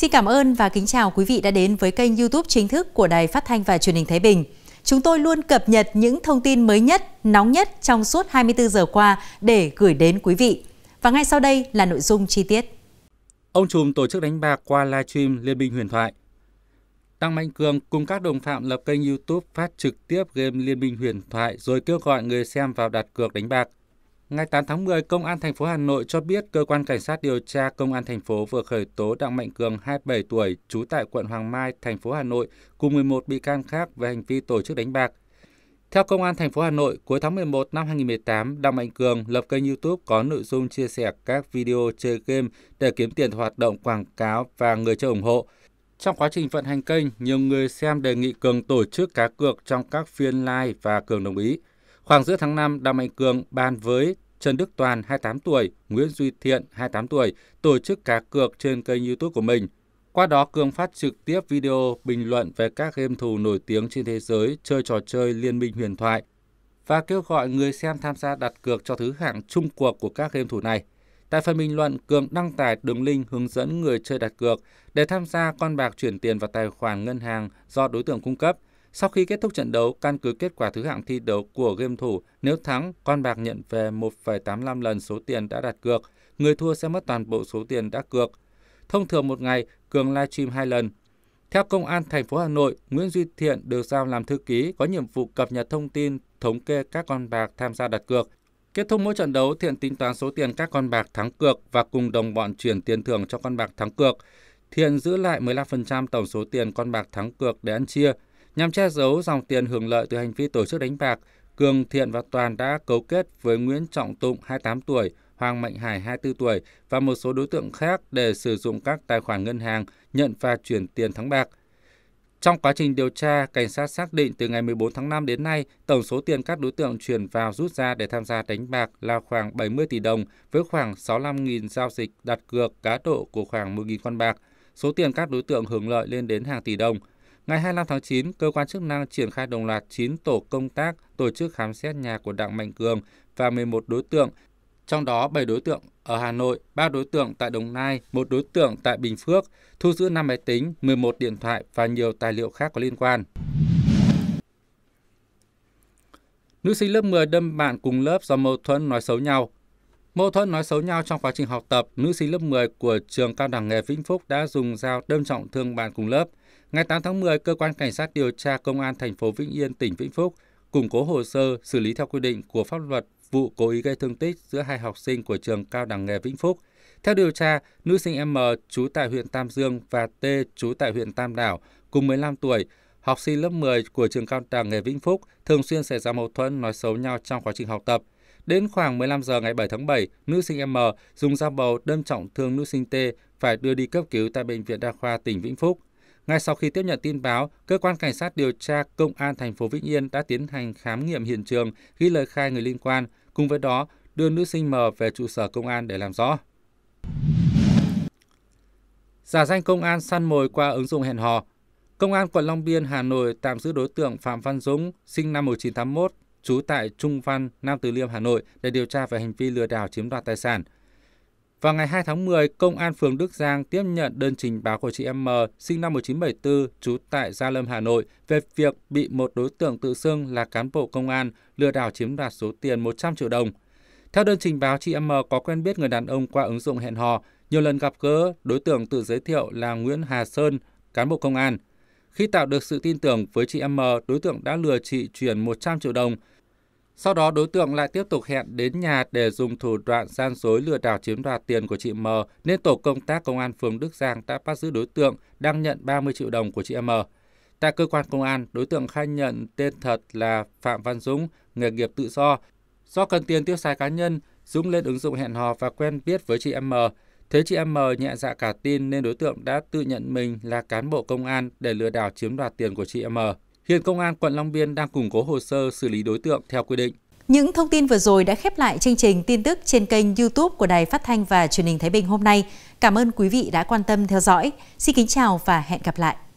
Xin cảm ơn và kính chào quý vị đã đến với kênh YouTube chính thức của Đài Phát thanh và Truyền hình Thái Bình. Chúng tôi luôn cập nhật những thông tin mới nhất, nóng nhất trong suốt 24 giờ qua để gửi đến quý vị. Và ngay sau đây là nội dung chi tiết. Ông trùm tổ chức đánh bạc qua livestream Liên minh huyền thoại. Tăng Mạnh Cường cùng các đồng phạm lập kênh YouTube phát trực tiếp game Liên minh huyền thoại rồi kêu gọi người xem vào đặt cược đánh bạc. Ngày 8 tháng 10, Công an thành phố Hà Nội cho biết cơ quan cảnh sát điều tra Công an thành phố vừa khởi tố Đặng Mạnh Cường 27 tuổi, trú tại quận Hoàng Mai, thành phố Hà Nội cùng 11 bị can khác về hành vi tổ chức đánh bạc. Theo Công an thành phố Hà Nội, cuối tháng 11 năm 2018, Đặng Mạnh Cường lập kênh YouTube có nội dung chia sẻ các video chơi game để kiếm tiền hoạt động quảng cáo và người chơi ủng hộ. Trong quá trình vận hành kênh, nhiều người xem đề nghị Cường tổ chức cá cược trong các phiên live và Cường đồng ý. Khoảng giữa tháng 5, Đặng Mạnh Cường bàn với Trần Đức Toàn 28 tuổi, Nguyễn Duy Thiện 28 tuổi tổ chức cá cược trên kênh YouTube của mình. Qua đó Cường phát trực tiếp video bình luận về các game thủ nổi tiếng trên thế giới chơi trò chơi Liên minh huyền thoại và kêu gọi người xem tham gia đặt cược cho thứ hạng chung cuộc của các game thủ này. Tại phần bình luận, Cường đăng tải đường link hướng dẫn người chơi đặt cược để tham gia con bạc chuyển tiền vào tài khoản ngân hàng do đối tượng cung cấp – sau khi kết thúc trận đấu, căn cứ kết quả thứ hạng thi đấu của game thủ, nếu thắng, con bạc nhận về 1,85 lần số tiền đã đặt cược, người thua sẽ mất toàn bộ số tiền đã cược. Thông thường một ngày, Cường livestream 2 lần. Theo Công an thành phố Hà Nội, Nguyễn Duy Thiện được giao làm thư ký có nhiệm vụ cập nhật thông tin, thống kê các con bạc tham gia đặt cược. Kết thúc mỗi trận đấu, Thiện tính toán số tiền các con bạc thắng cược và cùng đồng bọn chuyển tiền thưởng cho con bạc thắng cược. Thiện giữ lại 15% tổng số tiền con bạc thắng cược để ăn chia – Nhằm che giấu dòng tiền hưởng lợi từ hành vi tổ chức đánh bạc, Cường, Thiện và Toàn đã cấu kết với Nguyễn Trọng Tụng, 28 tuổi, Hoàng Mạnh Hải, 24 tuổi và một số đối tượng khác để sử dụng các tài khoản ngân hàng nhận và chuyển tiền thắng bạc. Trong quá trình điều tra, cảnh sát xác định từ ngày 14 tháng 5 đến nay, tổng số tiền các đối tượng chuyển vào rút ra để tham gia đánh bạc là khoảng 70 tỷ đồng với khoảng 65.000 giao dịch đặt cược cá độ của khoảng 1.000 con bạc. Số tiền các đối tượng hưởng lợi lên đến hàng tỷ đồng – Ngày 25 tháng 9, cơ quan chức năng triển khai đồng loạt 9 tổ công tác tổ chức khám xét nhà của Đặng Mạnh Cường và 11 đối tượng, trong đó 7 đối tượng ở Hà Nội, 3 đối tượng tại Đồng Nai, 1 đối tượng tại Bình Phước, thu giữ 5 máy tính, 11 điện thoại và nhiều tài liệu khác có liên quan. Nữ sinh lớp 10 đâm bạn cùng lớp do mâu thuẫn nói xấu nhau. Mâu thuẫn nói xấu nhau trong quá trình học tập, nữ sinh lớp 10 của trường cao đẳng nghề Vĩnh Phúc đã dùng dao đâm trọng thương bạn cùng lớp. Ngày 8 tháng 10, cơ quan cảnh sát điều tra công an thành phố Vĩnh Yên, tỉnh Vĩnh Phúc củng cố hồ sơ xử lý theo quy định của pháp luật vụ cố ý gây thương tích giữa hai học sinh của trường Cao đẳng nghề Vĩnh Phúc. Theo điều tra, nữ sinh M trú tại huyện Tam Dương và T trú tại huyện Tam Đảo cùng 15 tuổi, học sinh lớp 10 của trường Cao đẳng nghề Vĩnh Phúc thường xuyên xảy ra mâu thuẫn nói xấu nhau trong quá trình học tập. Đến khoảng 15 giờ ngày 7 tháng 7, nữ sinh M dùng dao bầu đâm trọng thương nữ sinh T phải đưa đi cấp cứu tại bệnh viện đa khoa tỉnh Vĩnh Phúc. Ngay sau khi tiếp nhận tin báo, cơ quan cảnh sát điều tra công an thành phố Vĩnh Yên đã tiến hành khám nghiệm hiện trường, ghi lời khai người liên quan, cùng với đó đưa nữ sinh M về trụ sở công an để làm rõ. Giả danh công an săn mồi qua ứng dụng hẹn hò, Công an quận Long Biên, Hà Nội tạm giữ đối tượng Phạm Văn Dũng, sinh năm 1981, trú tại Trung Văn, Nam Từ Liêm, Hà Nội để điều tra về hành vi lừa đảo chiếm đoạt tài sản. Vào ngày 2 tháng 10, Công an phường Đức Giang tiếp nhận đơn trình báo của chị M, sinh năm 1974, trú tại Gia Lâm, Hà Nội, về việc bị một đối tượng tự xưng là cán bộ công an lừa đảo chiếm đoạt số tiền 100 triệu đồng. Theo đơn trình báo, chị M có quen biết người đàn ông qua ứng dụng hẹn hò. Nhiều lần gặp gỡ, đối tượng tự giới thiệu là Nguyễn Hà Sơn, cán bộ công an. Khi tạo được sự tin tưởng với chị M, đối tượng đã lừa chị chuyển 100 triệu đồng. Sau đó đối tượng lại tiếp tục hẹn đến nhà để dùng thủ đoạn gian dối lừa đảo chiếm đoạt tiền của chị M nên tổ công tác công an phường Đức Giang đã bắt giữ đối tượng đang nhận 30 triệu đồng của chị M. Tại cơ quan công an, đối tượng khai nhận tên thật là Phạm Văn Dũng, nghề nghiệp tự do. Do cần tiền tiêu xài cá nhân, Dũng lên ứng dụng hẹn hò và quen biết với chị M. Thế chị M nhẹ dạ cả tin nên đối tượng đã tự nhận mình là cán bộ công an để lừa đảo chiếm đoạt tiền của chị M. Hiện Công an quận Long Biên đang củng cố hồ sơ xử lý đối tượng theo quy định. Những thông tin vừa rồi đã khép lại chương trình tin tức trên kênh YouTube của Đài Phát thanh và Truyền hình Thái Bình hôm nay. Cảm ơn quý vị đã quan tâm theo dõi. Xin kính chào và hẹn gặp lại.